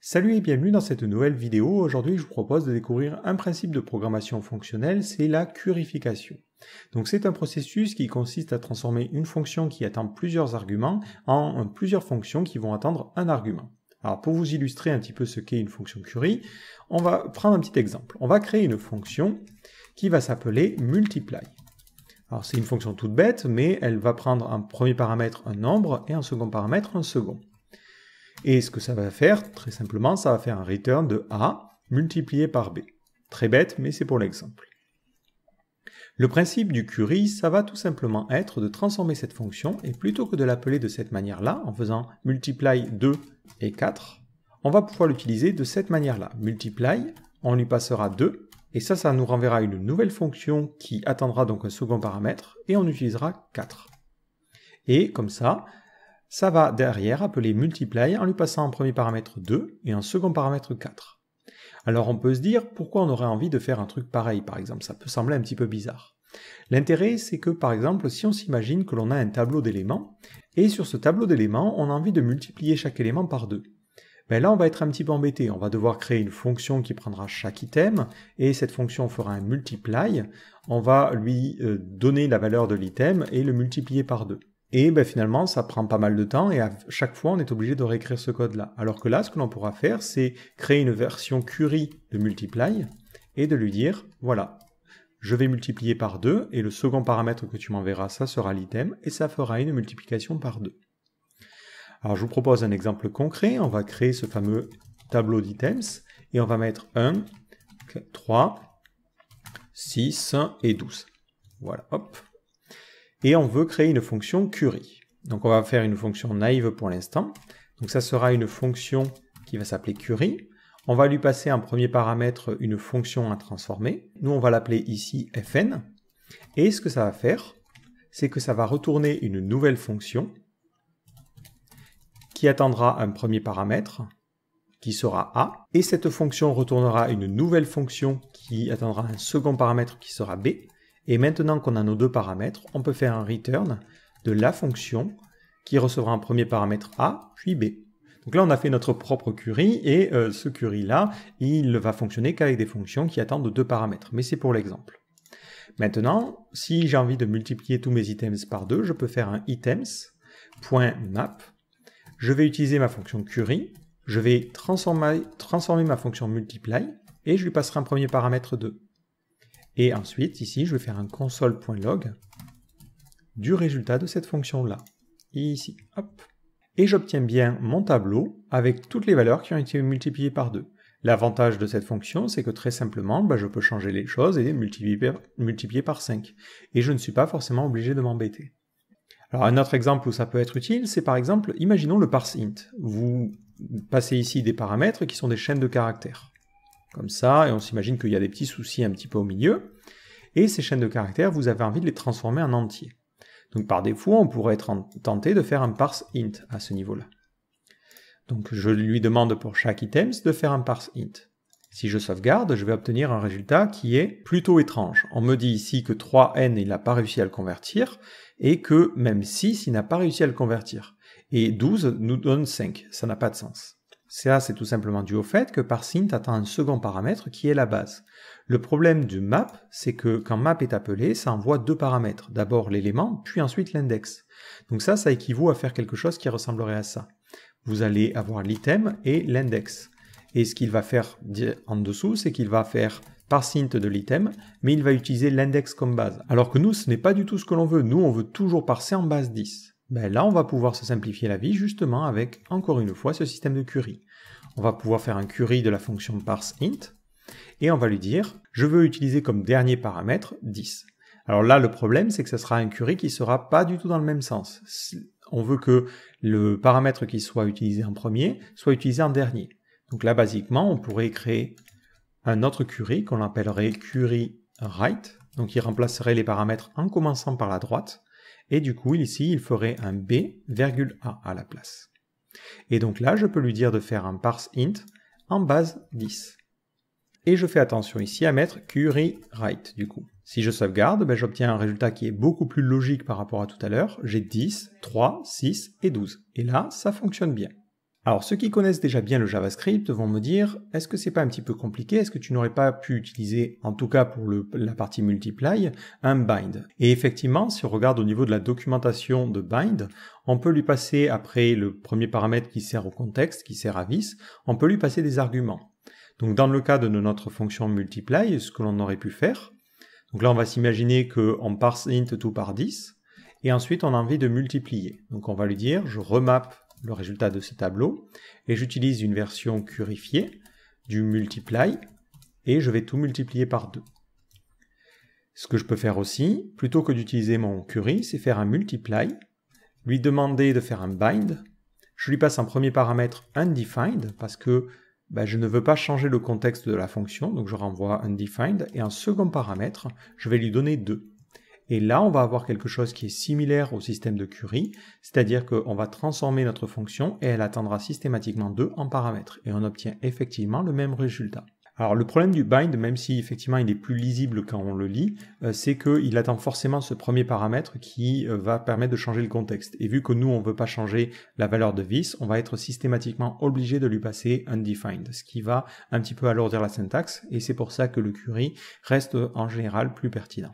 Salut et bienvenue dans cette nouvelle vidéo. Aujourd'hui, je vous propose de découvrir un principe de programmation fonctionnelle, c'est la curification. Donc c'est un processus qui consiste à transformer une fonction qui attend plusieurs arguments en plusieurs fonctions qui vont attendre un argument. Alors pour vous illustrer un petit peu ce qu'est une fonction Curie, on va prendre un petit exemple. On va créer une fonction qui va s'appeler multiply. Alors c'est une fonction toute bête, mais elle va prendre un premier paramètre un nombre et un second paramètre un second. Et ce que ça va faire, très simplement, ça va faire un return de A multiplié par B. Très bête, mais c'est pour l'exemple. Le principe du curry, ça va tout simplement être de transformer cette fonction, et plutôt que de l'appeler de cette manière-là, en faisant multiply 2 et 4, on va pouvoir l'utiliser de cette manière-là. Multiply, on lui passera 2, et ça, ça nous renverra une nouvelle fonction qui attendra donc un second paramètre, et on utilisera 4. Et comme ça, ça va derrière appeler multiply en lui passant un premier paramètre 2 et un second paramètre 4. Alors on peut se dire pourquoi on aurait envie de faire un truc pareil par exemple, ça peut sembler un petit peu bizarre. L'intérêt c'est que par exemple si on s'imagine que l'on a un tableau d'éléments et sur ce tableau d'éléments on a envie de multiplier chaque élément par 2. Mais ben là on va être un petit peu embêté, on va devoir créer une fonction qui prendra chaque item et cette fonction fera un multiply, on va lui euh, donner la valeur de l'item et le multiplier par 2. Et ben, finalement, ça prend pas mal de temps et à chaque fois, on est obligé de réécrire ce code-là. Alors que là, ce que l'on pourra faire, c'est créer une version Curie de Multiply et de lui dire, voilà, je vais multiplier par 2 et le second paramètre que tu m'enverras, ça sera l'item et ça fera une multiplication par 2. Alors je vous propose un exemple concret, on va créer ce fameux tableau d'items et on va mettre 1, 3, 6 et 12. Voilà, hop et on veut créer une fonction curry. Donc on va faire une fonction naïve pour l'instant. Donc ça sera une fonction qui va s'appeler curry. On va lui passer un premier paramètre une fonction à transformer. Nous, on va l'appeler ici fn. Et ce que ça va faire, c'est que ça va retourner une nouvelle fonction qui attendra un premier paramètre qui sera a. Et cette fonction retournera une nouvelle fonction qui attendra un second paramètre qui sera b. Et maintenant qu'on a nos deux paramètres, on peut faire un return de la fonction qui recevra un premier paramètre A, puis B. Donc là, on a fait notre propre curie et euh, ce curry-là, il va fonctionner qu'avec des fonctions qui attendent deux paramètres, mais c'est pour l'exemple. Maintenant, si j'ai envie de multiplier tous mes items par deux, je peux faire un items.map. Je vais utiliser ma fonction curie, je vais transformer, transformer ma fonction multiply, et je lui passerai un premier paramètre 2. Et ensuite, ici, je vais faire un console.log du résultat de cette fonction-là. Ici, hop. Et j'obtiens bien mon tableau avec toutes les valeurs qui ont été multipliées par 2. L'avantage de cette fonction, c'est que très simplement, bah, je peux changer les choses et multiplier, multiplier par 5. Et je ne suis pas forcément obligé de m'embêter. Alors un autre exemple où ça peut être utile, c'est par exemple, imaginons le parseInt. Vous passez ici des paramètres qui sont des chaînes de caractères ça, et on s'imagine qu'il y a des petits soucis un petit peu au milieu. Et ces chaînes de caractères, vous avez envie de les transformer en entier. Donc par défaut, on pourrait être tenté de faire un parse int à ce niveau-là. Donc je lui demande pour chaque item de faire un parse int. Si je sauvegarde, je vais obtenir un résultat qui est plutôt étrange. On me dit ici que 3n, il n'a pas réussi à le convertir, et que même 6, il n'a pas réussi à le convertir. Et 12 nous donne 5, ça n'a pas de sens. Ça, c'est tout simplement dû au fait que parsint attend un second paramètre qui est la base. Le problème du map, c'est que quand map est appelé, ça envoie deux paramètres. D'abord l'élément, puis ensuite l'index. Donc ça, ça équivaut à faire quelque chose qui ressemblerait à ça. Vous allez avoir l'item et l'index. Et ce qu'il va faire en dessous, c'est qu'il va faire parsint de l'item, mais il va utiliser l'index comme base. Alors que nous, ce n'est pas du tout ce que l'on veut. Nous, on veut toujours parser en base 10. Ben là, on va pouvoir se simplifier la vie justement avec, encore une fois, ce système de curie. On va pouvoir faire un curie de la fonction parseInt, et on va lui dire, je veux utiliser comme dernier paramètre 10. Alors là, le problème, c'est que ce sera un curie qui sera pas du tout dans le même sens. On veut que le paramètre qui soit utilisé en premier soit utilisé en dernier. Donc là, basiquement, on pourrait créer un autre curie qu'on appellerait curry right, donc il remplacerait les paramètres en commençant par la droite, et du coup, ici, il ferait un B, A à la place. Et donc là, je peux lui dire de faire un parse int en base 10. Et je fais attention ici à mettre query write du coup. Si je sauvegarde, ben, j'obtiens un résultat qui est beaucoup plus logique par rapport à tout à l'heure. J'ai 10, 3, 6 et 12. Et là, ça fonctionne bien. Alors ceux qui connaissent déjà bien le JavaScript vont me dire est-ce que c'est pas un petit peu compliqué Est-ce que tu n'aurais pas pu utiliser, en tout cas pour la partie multiply, un bind Et effectivement, si on regarde au niveau de la documentation de bind, on peut lui passer après le premier paramètre qui sert au contexte, qui sert à vis, on peut lui passer des arguments. Donc dans le cas de notre fonction multiply, ce que l'on aurait pu faire, donc là on va s'imaginer qu'on parse int tout par 10, et ensuite on a envie de multiplier. Donc on va lui dire je remappe » le résultat de ce tableau et j'utilise une version curifiée du multiply et je vais tout multiplier par 2. Ce que je peux faire aussi, plutôt que d'utiliser mon curry, c'est faire un multiply, lui demander de faire un bind, je lui passe un premier paramètre undefined parce que bah, je ne veux pas changer le contexte de la fonction, donc je renvoie undefined, et un second paramètre, je vais lui donner 2. Et là, on va avoir quelque chose qui est similaire au système de Curie, c'est-à-dire qu'on va transformer notre fonction et elle attendra systématiquement deux en paramètres. Et on obtient effectivement le même résultat. Alors le problème du bind, même si effectivement il est plus lisible quand on le lit, euh, c'est qu'il attend forcément ce premier paramètre qui euh, va permettre de changer le contexte. Et vu que nous on ne veut pas changer la valeur de vis, on va être systématiquement obligé de lui passer undefined, ce qui va un petit peu alourdir la syntaxe, et c'est pour ça que le Curie reste en général plus pertinent.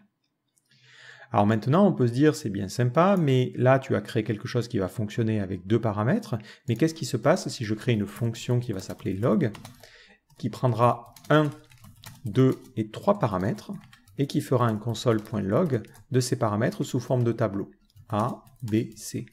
Alors maintenant, on peut se dire, c'est bien sympa, mais là, tu as créé quelque chose qui va fonctionner avec deux paramètres. Mais qu'est-ce qui se passe si je crée une fonction qui va s'appeler log, qui prendra 1, 2 et 3 paramètres, et qui fera un console.log de ces paramètres sous forme de tableau A, B, C.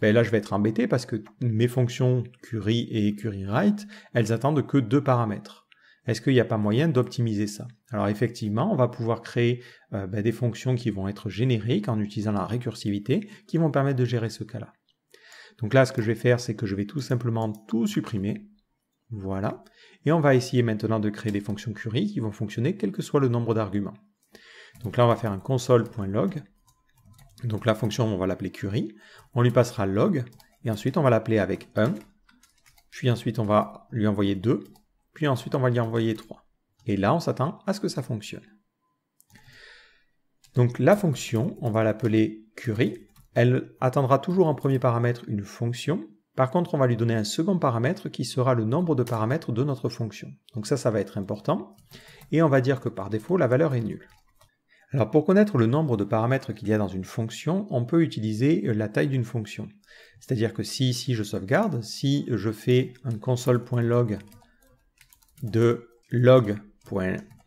Ben là, je vais être embêté parce que mes fonctions curie et curie write, elles attendent que deux paramètres. Est-ce qu'il n'y a pas moyen d'optimiser ça alors effectivement, on va pouvoir créer euh, bah, des fonctions qui vont être génériques en utilisant la récursivité, qui vont permettre de gérer ce cas-là. Donc là, ce que je vais faire, c'est que je vais tout simplement tout supprimer. Voilà. Et on va essayer maintenant de créer des fonctions Curie qui vont fonctionner quel que soit le nombre d'arguments. Donc là, on va faire un console.log. Donc la fonction, on va l'appeler Curie. On lui passera log. Et ensuite, on va l'appeler avec 1. Puis ensuite, on va lui envoyer 2. Puis ensuite, on va lui envoyer 3. Et là, on s'attend à ce que ça fonctionne. Donc la fonction, on va l'appeler Curie. Elle attendra toujours en premier paramètre une fonction. Par contre, on va lui donner un second paramètre qui sera le nombre de paramètres de notre fonction. Donc ça, ça va être important. Et on va dire que par défaut, la valeur est nulle. Alors pour connaître le nombre de paramètres qu'il y a dans une fonction, on peut utiliser la taille d'une fonction. C'est-à-dire que si ici je sauvegarde, si je fais un console.log de log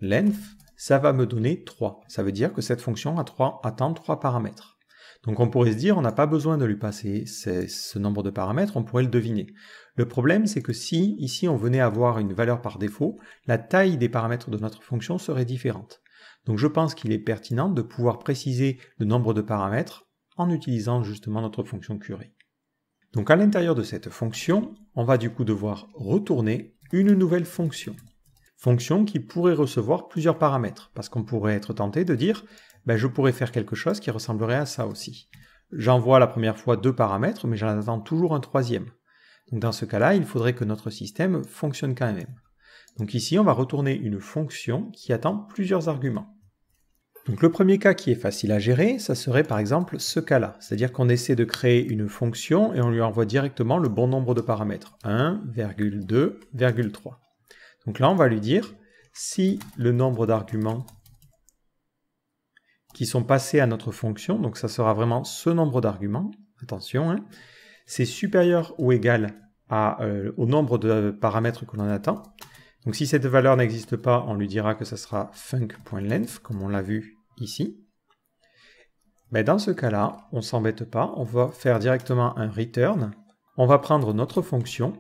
length, ça va me donner 3. Ça veut dire que cette fonction a 3, attend 3 paramètres. Donc on pourrait se dire, on n'a pas besoin de lui passer ce nombre de paramètres, on pourrait le deviner. Le problème, c'est que si ici on venait avoir une valeur par défaut, la taille des paramètres de notre fonction serait différente. Donc je pense qu'il est pertinent de pouvoir préciser le nombre de paramètres en utilisant justement notre fonction curée. Donc à l'intérieur de cette fonction, on va du coup devoir retourner une nouvelle fonction fonction qui pourrait recevoir plusieurs paramètres, parce qu'on pourrait être tenté de dire ben, je pourrais faire quelque chose qui ressemblerait à ça aussi. J'envoie la première fois deux paramètres, mais j'en attends toujours un troisième. Donc dans ce cas-là, il faudrait que notre système fonctionne quand même. Donc ici, on va retourner une fonction qui attend plusieurs arguments. Donc le premier cas qui est facile à gérer, ça serait par exemple ce cas-là. C'est-à-dire qu'on essaie de créer une fonction et on lui envoie directement le bon nombre de paramètres. 1,2,3. Donc là, on va lui dire, si le nombre d'arguments qui sont passés à notre fonction, donc ça sera vraiment ce nombre d'arguments, attention, hein, c'est supérieur ou égal euh, au nombre de paramètres que l'on attend. Donc si cette valeur n'existe pas, on lui dira que ça sera func.length, comme on l'a vu ici. Mais dans ce cas-là, on s'embête pas, on va faire directement un return. On va prendre notre fonction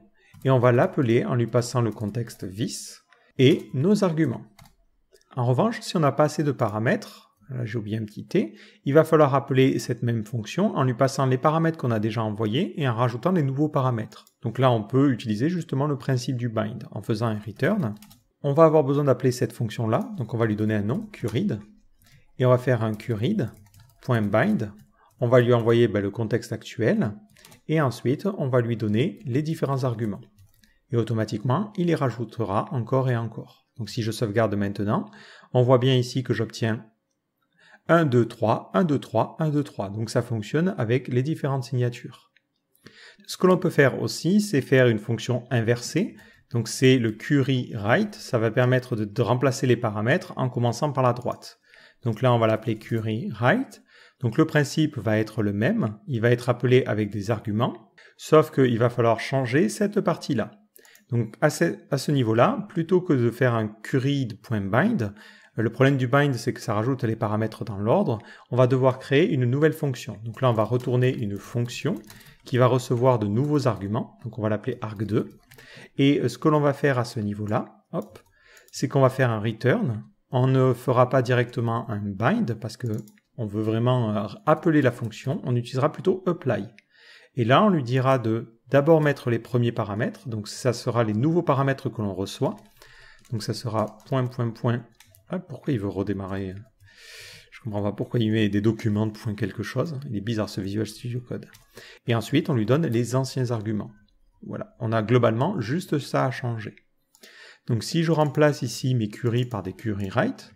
et on va l'appeler en lui passant le contexte vis et nos arguments. En revanche, si on n'a pas assez de paramètres, j'ai oublié un petit t, il va falloir appeler cette même fonction en lui passant les paramètres qu'on a déjà envoyés et en rajoutant des nouveaux paramètres. Donc là, on peut utiliser justement le principe du bind en faisant un return. On va avoir besoin d'appeler cette fonction-là, donc on va lui donner un nom, curid, et on va faire un curid.bind. On va lui envoyer ben, le contexte actuel, et ensuite, on va lui donner les différents arguments et automatiquement, il les rajoutera encore et encore. Donc si je sauvegarde maintenant, on voit bien ici que j'obtiens 1, 2, 3, 1, 2, 3, 1, 2, 3. Donc ça fonctionne avec les différentes signatures. Ce que l'on peut faire aussi, c'est faire une fonction inversée. Donc c'est le curry right. Ça va permettre de, remplacer les paramètres en commençant par la droite. Donc là, on va l'appeler curry right. Donc le principe va être le même. Il va être appelé avec des arguments. Sauf qu'il va falloir changer cette partie-là. Donc à ce, niveau-là, plutôt que de faire un bind, euh, le problème du bind, c'est que ça rajoute les paramètres dans l'ordre. On va devoir créer une nouvelle fonction. Donc là, on va retourner une fonction qui va recevoir de nouveaux arguments. Donc on va l'appeler arg2. Et euh, ce que l'on va faire à ce niveau-là, hop, c'est qu'on va faire un return. On ne fera pas directement un bind parce que on veut vraiment euh, appeler la fonction. On utilisera plutôt apply. Et là, on lui dira de d'abord mettre les premiers paramètres. Donc ça sera les nouveaux paramètres que l'on reçoit. Donc ça sera point, point, point. Ah, pourquoi il veut redémarrer Je comprends pas pourquoi il met des documents de point quelque chose. Il est bizarre ce Visual Studio Code. Et ensuite, on lui donne les anciens arguments. Voilà, on a globalement juste ça à changer. Donc si je remplace ici mes queries par des queries write,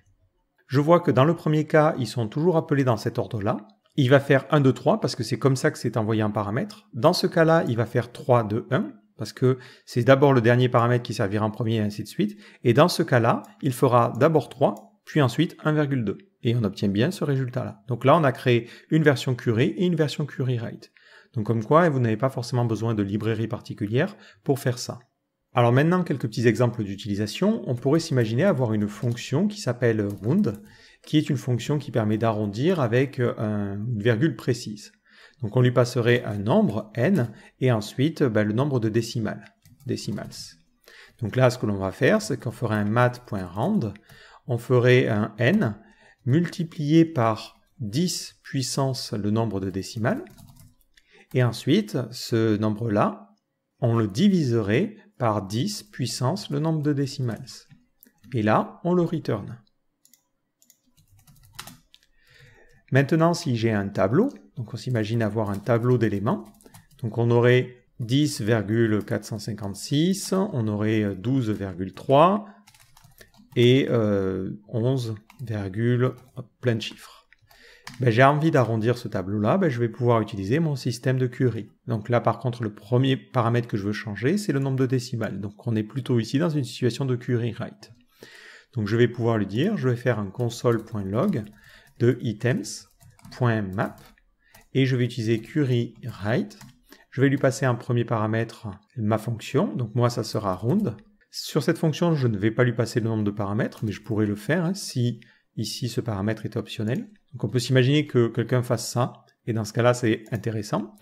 je vois que dans le premier cas, ils sont toujours appelés dans cet ordre-là, il va faire 1, 2, 3 parce que c'est comme ça que c'est envoyé un paramètre. Dans ce cas-là, il va faire 3, 2, 1 parce que c'est d'abord le dernier paramètre qui servira en premier et ainsi de suite. Et dans ce cas-là, il fera d'abord 3, puis ensuite 1,2. Et on obtient bien ce résultat-là. Donc là, on a créé une version Curie et une version curie Donc comme quoi, vous n'avez pas forcément besoin de librairie particulière pour faire ça. Alors maintenant, quelques petits exemples d'utilisation. On pourrait s'imaginer avoir une fonction qui s'appelle round qui est une fonction qui permet d'arrondir avec euh, une virgule précise. Donc on lui passerait un nombre, n, et ensuite ben, le nombre de décimales, Donc là, ce que l'on va faire, c'est qu'on ferait un mat.rand, on ferait un n multiplié par 10 puissance le nombre de décimales, et ensuite, ce nombre-là, on le diviserait par 10 puissance le nombre de décimales. Et là, on le return. Maintenant, si j'ai un tableau, donc on s'imagine avoir un tableau d'éléments, donc on aurait 10,456, on aurait 12,3 euh, et 11, euh, plein de chiffres. Ben, j'ai envie d'arrondir ce tableau-là, ben, je vais pouvoir utiliser mon système de Curie. Donc là, par contre, le premier paramètre que je veux changer, c'est le nombre de décimales. Donc on est plutôt ici dans une situation de Curie-Write. Donc je vais pouvoir lui dire, je vais faire un console.log de items.map et je vais utiliser query write. Je vais lui passer un premier paramètre, ma fonction. Donc moi, ça sera round. Sur cette fonction, je ne vais pas lui passer le nombre de paramètres, mais je pourrais le faire hein, si ici ce paramètre est optionnel. Donc on peut s'imaginer que quelqu'un fasse ça, et dans ce cas-là, c'est intéressant.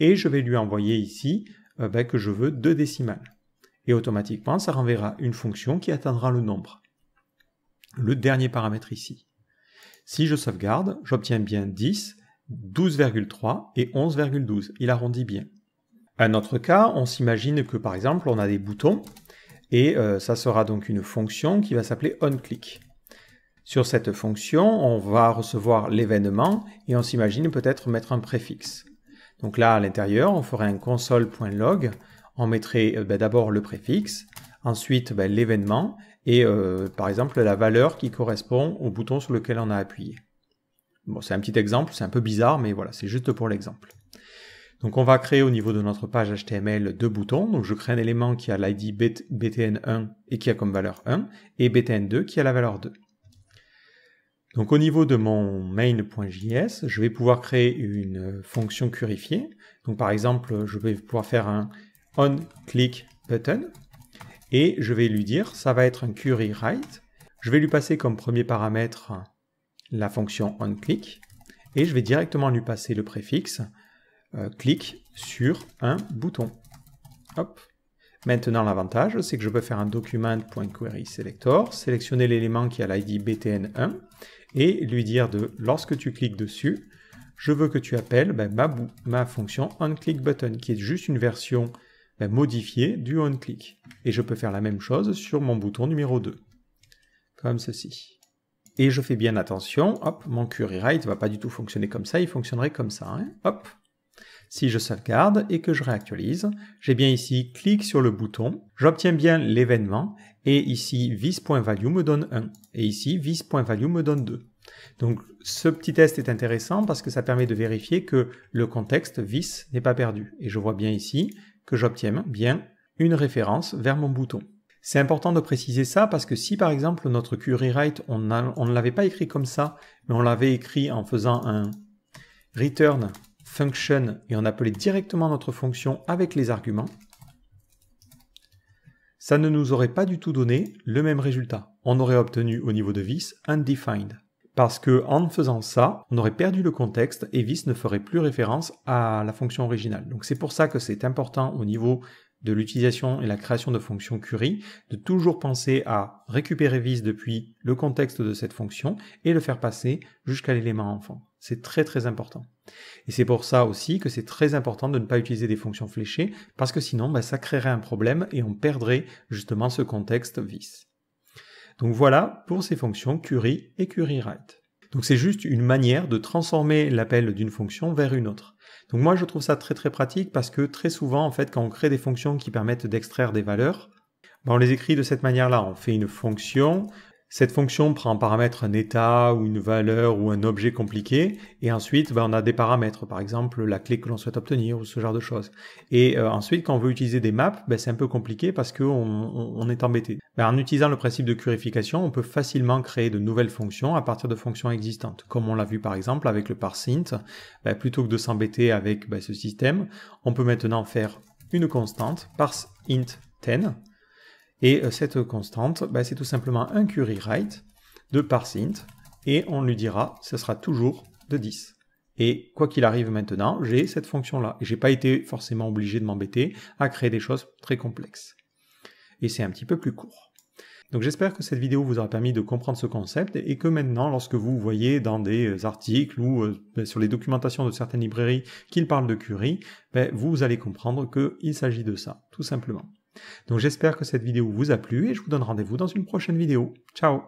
Et je vais lui envoyer ici euh, ben, que je veux deux décimales. Et automatiquement, ça renverra une fonction qui atteindra le nombre. Le dernier paramètre ici. Si je sauvegarde, j'obtiens bien 10, 12,3 et 11,12. Il arrondit bien. Un autre cas, on s'imagine que par exemple on a des boutons et euh, ça sera donc une fonction qui va s'appeler onClick. Sur cette fonction, on va recevoir l'événement et on s'imagine peut-être mettre un préfixe. Donc là, à l'intérieur, on ferait un console.log, on mettrait euh, ben, d'abord le préfixe, Ensuite, ben, l'événement et euh, par exemple la valeur qui correspond au bouton sur lequel on a appuyé. Bon, c'est un petit exemple, c'est un peu bizarre, mais voilà, c'est juste pour l'exemple. Donc on va créer au niveau de notre page HTML deux boutons. Donc je crée un élément qui a l'ID btn1 et qui a comme valeur 1, et btn2 qui a la valeur 2. Donc au niveau de mon main.js, je vais pouvoir créer une fonction curifiée. Donc par exemple, je vais pouvoir faire un on onClickButton et je vais lui dire, ça va être un query write. Je vais lui passer comme premier paramètre la fonction onClick et je vais directement lui passer le préfixe euh, clic sur un bouton. Maintenant, l'avantage, c'est que je peux faire un document.querySelector, sélectionner l'élément qui a l'ID btn1 et lui dire de lorsque tu cliques dessus, je veux que tu appelles ben, ma, ma, fonction onClickButton qui est juste une version euh, modifier du on-click. Et je peux faire la même chose sur mon bouton numéro 2, comme ceci. Et je fais bien attention, hop, mon curry write va pas du tout fonctionner comme ça, il fonctionnerait comme ça, hein. hop. Si je sauvegarde et que je réactualise, j'ai bien ici clic sur le bouton, j'obtiens bien l'événement, et ici vis.value me donne 1, et ici vis.value me donne 2. Donc ce petit test est intéressant parce que ça permet de vérifier que le contexte vis n'est pas perdu. Et je vois bien ici que j'obtienne bien une référence vers mon bouton. C'est important de préciser ça parce que si par exemple notre query write, on, on ne l'avait pas écrit comme ça, mais on l'avait écrit en faisant un return function et on appelait directement notre fonction avec les arguments, ça ne nous aurait pas du tout donné le même résultat. On aurait obtenu au niveau de vis undefined parce que en faisant ça, on aurait perdu le contexte et vis ne ferait plus référence à la fonction originale. Donc c'est pour ça que c'est important au niveau de l'utilisation et la création de fonctions Curie, de toujours penser à récupérer vis depuis le contexte de cette fonction et le faire passer jusqu'à l'élément enfant. C'est très très important. Et c'est pour ça aussi que c'est très important de ne pas utiliser des fonctions fléchées, parce que sinon ben, ça créerait un problème et on perdrait justement ce contexte vis. Donc voilà pour ces fonctions Curie et curie Donc c'est juste une manière de transformer l'appel d'une fonction vers une autre. Donc moi je trouve ça très très pratique parce que très souvent en fait quand on crée des fonctions qui permettent d'extraire des valeurs, ben, on les écrit de cette manière-là. On fait une fonction, cette fonction prend en paramètre un état ou une valeur ou un objet compliqué, et ensuite ben, on a des paramètres, par exemple la clé que l'on souhaite obtenir ou ce genre de choses. Et euh, ensuite quand on veut utiliser des maps, ben, c'est un peu compliqué parce qu'on on, est embêté. Ben, en utilisant le principe de curification, on peut facilement créer de nouvelles fonctions à partir de fonctions existantes, comme on l'a vu par exemple avec le parseInt. Ben, plutôt que de s'embêter avec ben, ce système, on peut maintenant faire une constante parseInt 10 et euh, cette constante, bah, c'est tout simplement un curry right de parsint, et on lui dira, ce sera toujours de 10. Et quoi qu'il arrive maintenant, j'ai cette fonction-là. Et j'ai pas été forcément obligé de m'embêter à créer des choses très complexes. Et c'est un petit peu plus court. Donc j'espère que cette vidéo vous aura permis de comprendre ce concept et que maintenant, lorsque vous voyez dans des euh, articles ou euh, bah, sur les documentations de certaines librairies qu'il parle de Curie, bah, vous allez comprendre qu'il s'agit de ça, tout simplement. Donc j'espère que cette vidéo vous a plu et je vous donne rendez-vous dans une prochaine vidéo. Ciao